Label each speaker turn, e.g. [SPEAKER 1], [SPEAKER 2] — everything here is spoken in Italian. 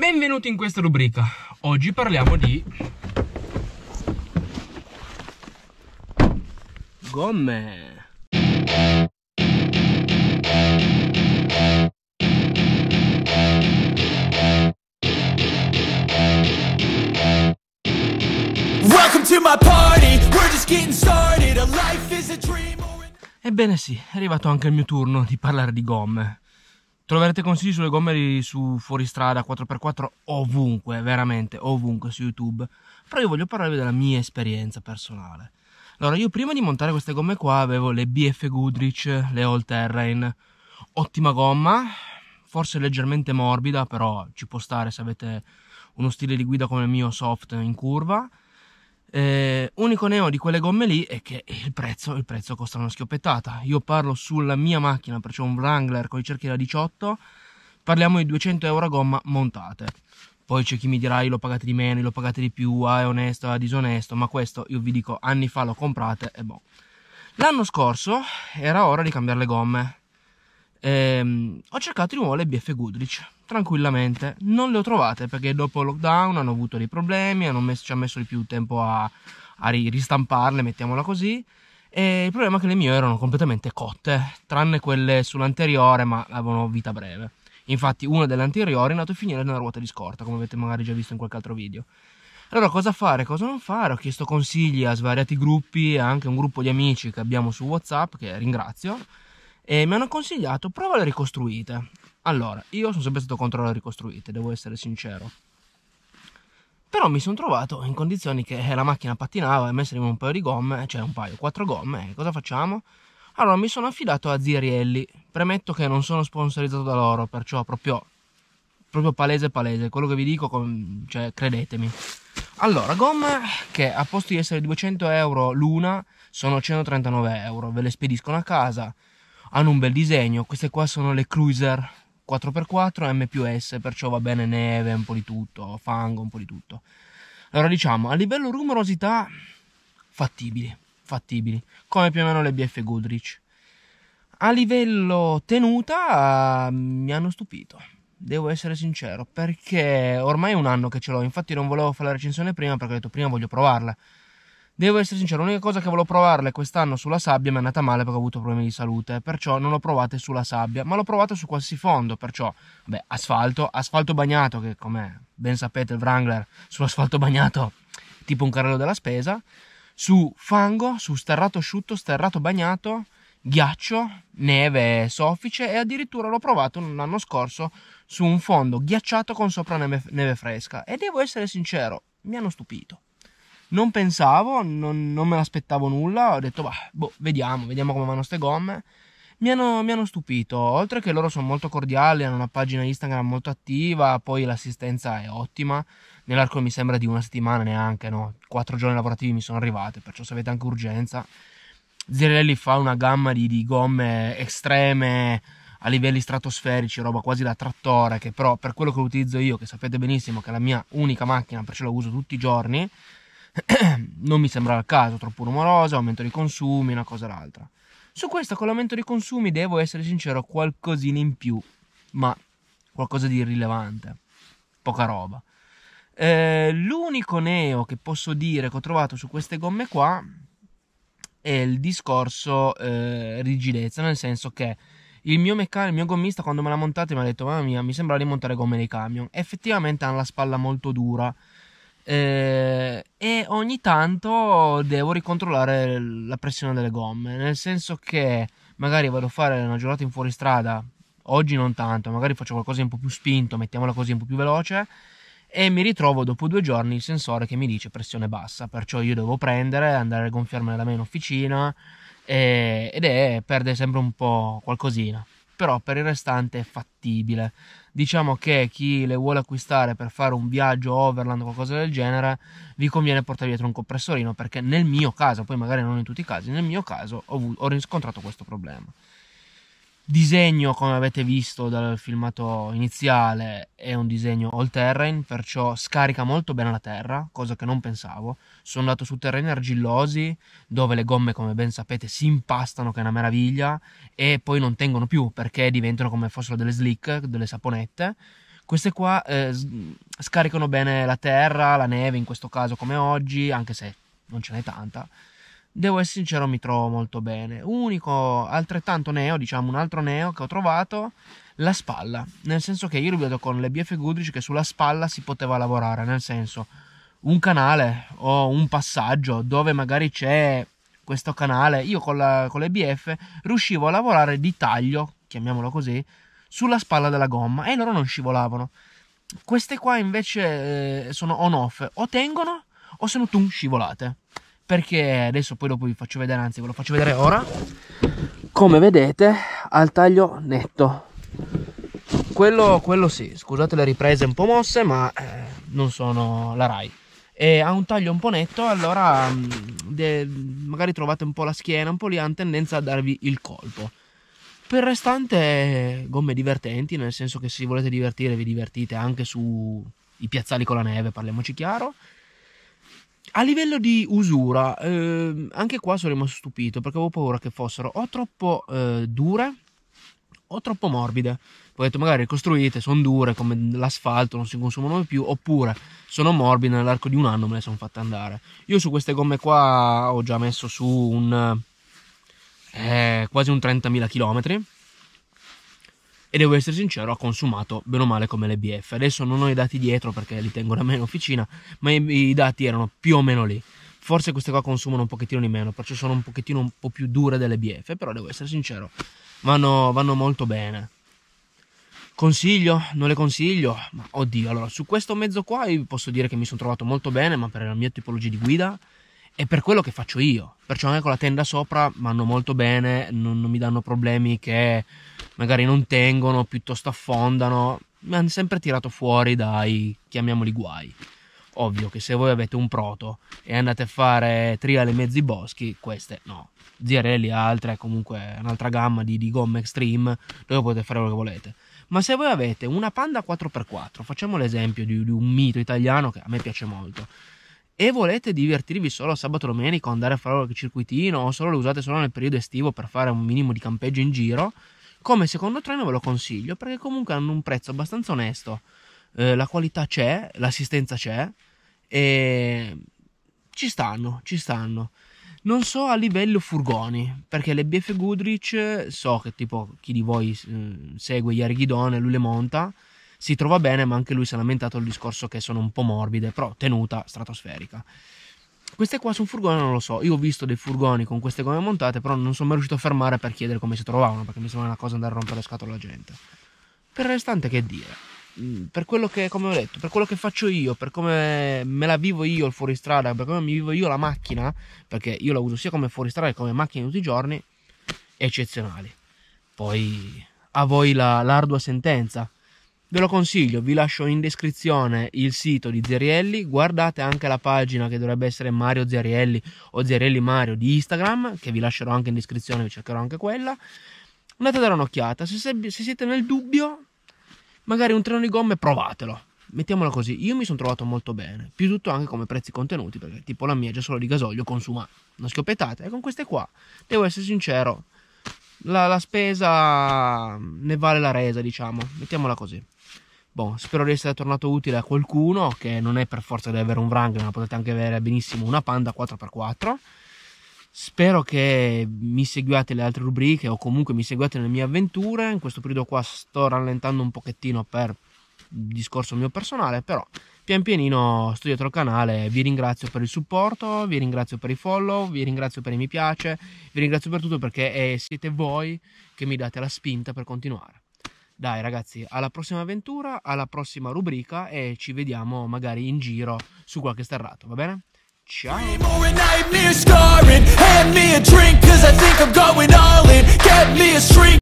[SPEAKER 1] Benvenuti in questa rubrica. Oggi parliamo di gomme. Welcome to my party. We're just getting started. A life is a dream. Ebbene sì, è arrivato anche il mio turno di parlare di gomme. Troverete consigli sulle gomme su fuoristrada 4x4 ovunque, veramente ovunque su YouTube. Però io voglio parlarvi della mia esperienza personale. Allora, io prima di montare queste gomme qua avevo le BF Goodrich, le All Terrain. Ottima gomma, forse leggermente morbida, però ci può stare se avete uno stile di guida come il mio soft in curva eh, unico neo di quelle gomme lì è che il prezzo, il prezzo costa una schioppettata. Io parlo sulla mia macchina, perciò un Wrangler con i cerchi da 18, parliamo di 200 euro a gomma montate. Poi c'è chi mi dirà lo pagate di meno, lo pagate di più, ah, è onesto, è ah, disonesto, ma questo io vi dico anni fa l'ho comprate e boh. L'anno scorso era ora di cambiare le gomme. Ehm, ho cercato di nuovo le BF Goodrich tranquillamente. Non le ho trovate perché dopo il lockdown hanno avuto dei problemi, messo, ci hanno messo di più tempo a, a ristamparle, mettiamola così. E il problema è che le mie erano completamente cotte, tranne quelle sull'anteriore, ma avevano vita breve. Infatti, una delle anteriori è andata a finire nella ruota di scorta, come avete magari già visto in qualche altro video. Allora, cosa fare, cosa non fare? Ho chiesto consigli a svariati gruppi, anche un gruppo di amici che abbiamo su WhatsApp, che ringrazio e mi hanno consigliato prova le ricostruite. Allora, io sono sempre stato contro le ricostruite, devo essere sincero. Però mi sono trovato in condizioni che eh, la macchina pattinava e a un paio di gomme, cioè un paio, quattro gomme, eh, cosa facciamo? Allora mi sono affidato a Zirielli, premetto che non sono sponsorizzato da loro, perciò proprio, proprio palese palese, quello che vi dico, cioè credetemi. Allora, gomme che a posto di essere 200 euro l'una sono 139 euro, ve le spediscono a casa, hanno un bel disegno. Queste qua sono le Cruiser 4x4 M più S, perciò va bene neve, un po' di tutto, fango, un po' di tutto. Allora diciamo, a livello rumorosità, fattibili, fattibili, come più o meno le BF Goodrich. A livello tenuta mm, mi hanno stupito, devo essere sincero, perché ormai è un anno che ce l'ho, infatti non volevo fare la recensione prima perché ho detto prima voglio provarla Devo essere sincero, l'unica cosa che volevo provarle quest'anno sulla sabbia mi è andata male perché ho avuto problemi di salute, perciò non l'ho provata sulla sabbia, ma l'ho provata su qualsiasi fondo, perciò, beh, asfalto, asfalto bagnato, che come ben sapete il Wrangler sull'asfalto bagnato tipo un carrello della spesa, su fango, su sterrato asciutto, sterrato bagnato, ghiaccio, neve soffice e addirittura l'ho provato l'anno scorso su un fondo ghiacciato con sopra neve, neve fresca e devo essere sincero, mi hanno stupito non pensavo, non, non me l'aspettavo nulla, ho detto, bah, boh, vediamo, vediamo come vanno queste gomme. Mi hanno, mi hanno, stupito, oltre che loro sono molto cordiali, hanno una pagina Instagram molto attiva, poi l'assistenza è ottima, nell'arco mi sembra di una settimana neanche, no? Quattro giorni lavorativi mi sono arrivate, perciò se avete anche urgenza, Zirelli fa una gamma di, di gomme estreme, a livelli stratosferici, roba quasi da trattore, che però per quello che utilizzo io, che sapete benissimo che è la mia unica macchina, perciò la uso tutti i giorni, non mi sembra il caso, troppo rumorosa, aumento dei consumi, una cosa o l'altra. Su questa, con l'aumento dei consumi devo essere sincero, qualcosina in più, ma qualcosa di irrilevante, poca roba. Eh, l'unico neo che posso dire che ho trovato su queste gomme qua è il discorso eh, rigidezza, nel senso che il mio, meccan- il mio gommista quando me l'ha montata mi ha detto mamma mia mi sembra di montare gomme nei camion effettivamente hanno la spalla molto dura eh, e ogni tanto devo ricontrollare la pressione delle gomme, nel senso che magari vado a fare una giornata in fuoristrada, oggi non tanto, magari faccio qualcosa di un po' più spinto, mettiamola così un po' più veloce e mi ritrovo dopo due giorni il sensore che mi dice pressione bassa, perciò io devo prendere, andare a gonfiarmi da mia in officina e, ed è perde sempre un po' qualcosina però per il restante è fattibile. Diciamo che chi le vuole acquistare per fare un viaggio overland o qualcosa del genere, vi conviene portare dietro un compressorino perché nel mio caso, poi magari non in tutti i casi, nel mio caso ho, ho riscontrato questo problema disegno, come avete visto dal filmato iniziale, è un disegno all terrain, perciò scarica molto bene la terra, cosa che non pensavo. Sono andato su terreni argillosi, dove le gomme, come ben sapete, si impastano, che è una meraviglia, e poi non tengono più perché diventano come fossero delle slick, delle saponette. Queste qua eh, scaricano bene la terra, la neve, in questo caso come oggi, anche se non ce n'è tanta devo essere sincero, mi trovo molto bene. Unico, altrettanto neo, diciamo un altro neo che ho trovato, la spalla. Nel senso che io lo vedo con le BF Goodrich che sulla spalla si poteva lavorare, nel senso un canale o un passaggio dove magari c'è questo canale, io con, la, con le BF riuscivo a lavorare di taglio, chiamiamolo così, sulla spalla della gomma e loro non scivolavano. Queste qua invece eh, sono on-off, o tengono o sono tu scivolate perché adesso poi dopo vi faccio vedere, anzi ve lo faccio vedere ora. Come vedete, al taglio netto. Quello, quello sì, scusate le riprese un po' mosse, ma eh, non sono la RAI. E ha un taglio un po' netto, allora mm, de, magari trovate un po' la schiena, un po' lì, ha tendenza a darvi il colpo. Per il restante, gomme divertenti, nel senso che se volete divertire, vi divertite anche sui piazzali con la neve, parliamoci chiaro. A livello di usura, eh, anche qua sono rimasto stupito perché avevo paura che fossero o troppo eh, dure o troppo morbide. Poi ho detto magari costruite, sono dure come l'asfalto, non si consumano più, oppure sono morbide nell'arco di un anno me le sono fatte andare. Io su queste gomme qua ho già messo su un eh, quasi un 30.000 km e devo essere sincero, ha consumato bene o male come le BF. Adesso non ho i dati dietro perché li tengo da me in officina, ma i, i dati erano più o meno lì. Forse queste qua consumano un pochettino di meno, perciò sono un pochettino un po' più dure delle BF, però devo essere sincero, vanno, vanno molto bene. Consiglio? Non le consiglio? Ma oddio, allora su questo mezzo qua io posso dire che mi sono trovato molto bene, ma per la mia tipologia di guida e per quello che faccio io. Perciò anche con la tenda sopra vanno molto bene, non, non mi danno problemi che magari non tengono, piuttosto affondano, mi hanno sempre tirato fuori dai, chiamiamoli guai. Ovvio che se voi avete un proto e andate a fare trial e mezzi boschi, queste no. Ziarelli ha altre, comunque un'altra gamma di, di gomme extreme dove potete fare quello che volete. Ma se voi avete una Panda 4x4, facciamo l'esempio di, di un mito italiano che a me piace molto, e volete divertirvi solo sabato domenico, andare a fare qualche circuitino o solo lo usate solo nel periodo estivo per fare un minimo di campeggio in giro, come secondo treno ve lo consiglio perché comunque hanno un prezzo abbastanza onesto, eh, la qualità c'è, l'assistenza c'è e ci stanno, ci stanno. Non so a livello furgoni, perché le BF Goodrich, so che tipo chi di voi segue Iari Ghidone, lui le monta, si trova bene, ma anche lui si è lamentato il discorso che sono un po' morbide, però tenuta stratosferica. Queste qua sul furgone non lo so, io ho visto dei furgoni con queste gomme montate, però non sono mai riuscito a fermare per chiedere come si trovavano, perché mi sembra una cosa andare a rompere le scatole alla gente. Per il restante che dire? Mm, per quello che, come ho detto, per quello che faccio io, per come me la vivo io il fuoristrada, per come mi vivo io la macchina, perché io la uso sia come fuoristrada che come macchina tutti i giorni, eccezionali. Poi a voi la, l'ardua sentenza. Ve lo consiglio, vi lascio in descrizione il sito di Zerielli, guardate anche la pagina che dovrebbe essere Mario Zerielli o Zerielli Mario di Instagram, che vi lascerò anche in descrizione, vi cercherò anche quella. Andate a dare un'occhiata, se, se, se siete nel dubbio, magari un treno di gomme provatelo. Mettiamola così, io mi sono trovato molto bene, più tutto anche come prezzi contenuti, perché tipo la mia è già solo di gasolio consuma una schioppettata, e con queste qua, devo essere sincero, la, la spesa mm, ne vale la resa, diciamo, mettiamola così. Boh, spero di essere tornato utile a qualcuno che non è per forza di avere un Wrangler, ma potete anche avere benissimo una Panda 4x4. Spero che mi seguiate le altre rubriche o comunque mi seguiate nelle mie avventure. In questo periodo qua sto rallentando un pochettino per discorso mio personale, però pian pianino sto dietro il canale. Vi ringrazio per il supporto, vi ringrazio per i follow, vi ringrazio per i mi piace, vi ringrazio per tutto perché eh, siete voi che mi date la spinta per continuare. Dai ragazzi, alla prossima avventura, alla prossima rubrica e ci vediamo magari in giro su qualche sterrato, va bene? Ciao!